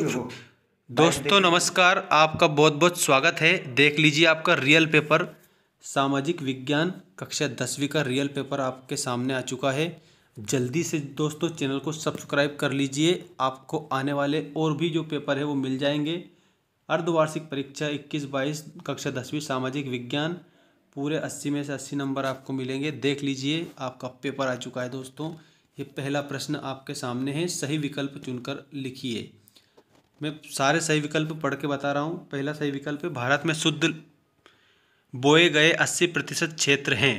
दोस्तों नमस्कार आपका बहुत बहुत स्वागत है देख लीजिए आपका रियल पेपर सामाजिक विज्ञान कक्षा दसवीं का रियल पेपर आपके सामने आ चुका है जल्दी से दोस्तों चैनल को सब्सक्राइब कर लीजिए आपको आने वाले और भी जो पेपर है वो मिल जाएंगे अर्धवार्षिक परीक्षा इक्कीस बाईस कक्षा दसवीं सामाजिक विज्ञान पूरे अस्सी में से अस्सी नंबर आपको मिलेंगे देख लीजिए आपका पेपर आ चुका है दोस्तों ये पहला प्रश्न आपके सामने है सही विकल्प चुनकर लिखिए मैं सारे सही विकल्प पढ़ के बता रहा हूँ पहला सही विकल्प है भारत में शुद्ध बोए गए अस्सी प्रतिशत क्षेत्र हैं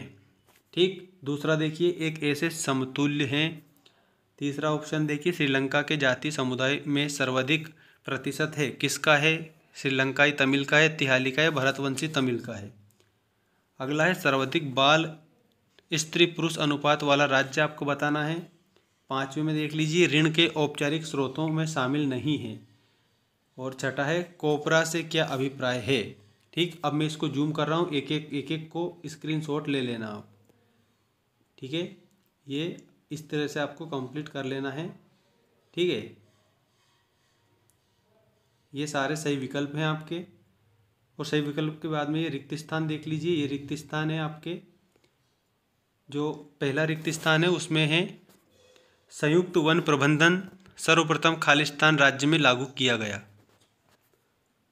ठीक दूसरा देखिए एक ऐसे समतुल्य हैं तीसरा ऑप्शन देखिए श्रीलंका के जाति समुदाय में सर्वाधिक प्रतिशत है किसका है श्रीलंकाई तमिल का है तिहाली का है भरतवंशी तमिल का है अगला है सर्वाधिक बाल स्त्री पुरुष अनुपात वाला राज्य आपको बताना है पाँचवें में देख लीजिए ऋण के औपचारिक स्रोतों में शामिल नहीं है और छठा है कोपरा से क्या अभिप्राय है ठीक अब मैं इसको जूम कर रहा हूँ एक एक एक एक को स्क्रीनशॉट ले लेना आप ठीक है ये इस तरह से आपको कंप्लीट कर लेना है ठीक है ये सारे सही विकल्प हैं आपके और सही विकल्प के बाद में ये रिक्त स्थान देख लीजिए ये रिक्त स्थान है आपके जो पहला रिक्त स्थान है उसमें है संयुक्त वन प्रबंधन सर्वप्रथम खालिस्तान राज्य में लागू किया गया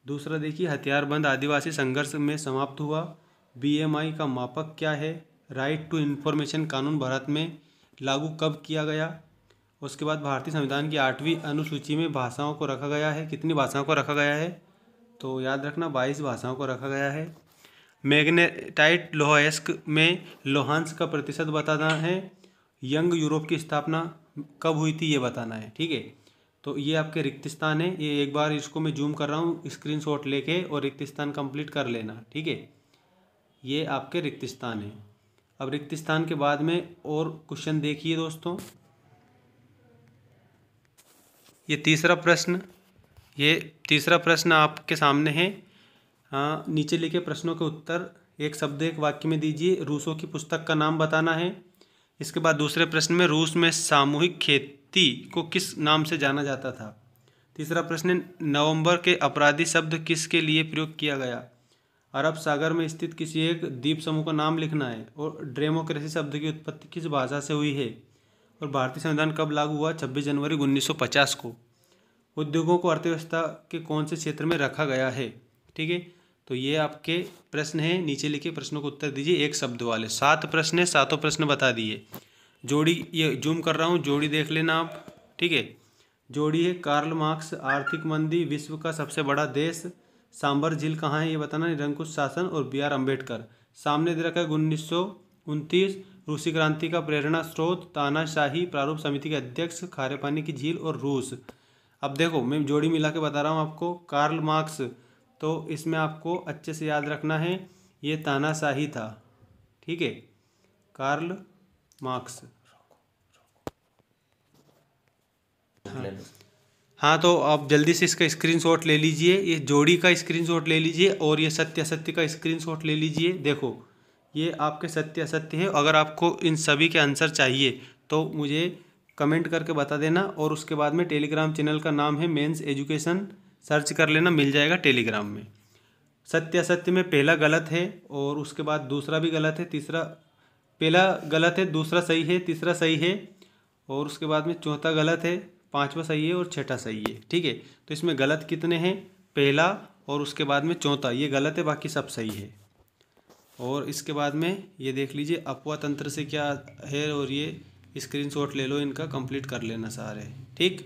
दूसरा देखिए हथियारबंद आदिवासी संघर्ष में समाप्त हुआ बीएमआई का मापक क्या है राइट टू इन्फॉर्मेशन कानून भारत में लागू कब किया गया उसके बाद भारतीय संविधान की आठवीं अनुसूची में भाषाओं को रखा गया है कितनी भाषाओं को रखा गया है तो याद रखना बाईस भाषाओं को रखा गया है मैग्नेटाइट लोहस्क में लोहांस का प्रतिशत बताना है यंग यूरोप की स्थापना कब हुई थी ये बताना है ठीक है तो ये आपके रिक्त स्थान है ये एक बार इसको मैं जूम कर रहा हूँ स्क्रीन शॉट लेके और रिक्त स्थान कम्प्लीट कर लेना ठीक है ये आपके रिक्त स्थान है अब रिक्त स्थान के बाद में और क्वेश्चन देखिए दोस्तों ये तीसरा प्रश्न ये तीसरा प्रश्न आपके सामने है हाँ नीचे लिखे प्रश्नों के उत्तर एक शब्द एक वाक्य में दीजिए रूसों की पुस्तक का नाम बताना है इसके बाद दूसरे प्रश्न में रूस में सामूहिक खेत व्यक्ति को किस नाम से जाना जाता था तीसरा प्रश्न नवंबर के अपराधी शब्द किसके लिए प्रयोग किया गया अरब सागर में स्थित किसी एक द्वीप समूह का नाम लिखना है और ड्रेमोक्रेसी शब्द की उत्पत्ति किस भाषा से हुई है और भारतीय संविधान कब लागू हुआ 26 जनवरी 1950 को उद्योगों को अर्थव्यवस्था के कौन से क्षेत्र में रखा गया है ठीक है तो ये आपके प्रश्न हैं नीचे लिखे प्रश्नों को उत्तर दीजिए एक शब्द वाले सात प्रश्न है सातों प्रश्न बता दिए जोड़ी ये जूम कर रहा हूँ जोड़ी देख लेना आप ठीक है जोड़ी है कार्ल मार्क्स आर्थिक मंदी विश्व का सबसे बड़ा देश सांबर झील कहाँ है ये बताना निरंकुश शासन और बी आर अम्बेडकर सामने दे रखा है उन्नीस सौ उनतीस रूसी क्रांति का प्रेरणा स्रोत तानाशाही प्रारूप समिति के अध्यक्ष खारे पानी की झील और रूस अब देखो मैं जोड़ी मिला के बता रहा हूँ आपको कार्ल मार्क्स तो इसमें आपको अच्छे से याद रखना है ये तानाशाही था ठीक है कार्ल मार्क्स हाँ।, हाँ, हाँ तो आप जल्दी से इसका स्क्रीनशॉट ले लीजिए ये जोड़ी का स्क्रीनशॉट ले लीजिए और ये सत्य असत्य का स्क्रीनशॉट ले लीजिए देखो ये आपके सत्य असत्य है अगर आपको इन सभी के आंसर चाहिए तो मुझे कमेंट करके बता देना और उसके बाद में टेलीग्राम चैनल का नाम है मेंस एजुकेशन सर्च कर लेना मिल जाएगा टेलीग्राम में सत्य असत्य में पहला गलत है और उसके बाद दूसरा भी गलत है तीसरा पहला गलत है दूसरा सही है तीसरा सही है और उसके बाद में चौथा गलत है पांचवा सही है और छठा सही है ठीक है तो इसमें गलत कितने हैं पहला और उसके बाद में चौथा ये गलत है बाकी सब सही है और इसके बाद में ये देख लीजिए अपवा तंत्र से क्या है और ये स्क्रीनशॉट ले लो इनका कंप्लीट कर लेना सारे ठीक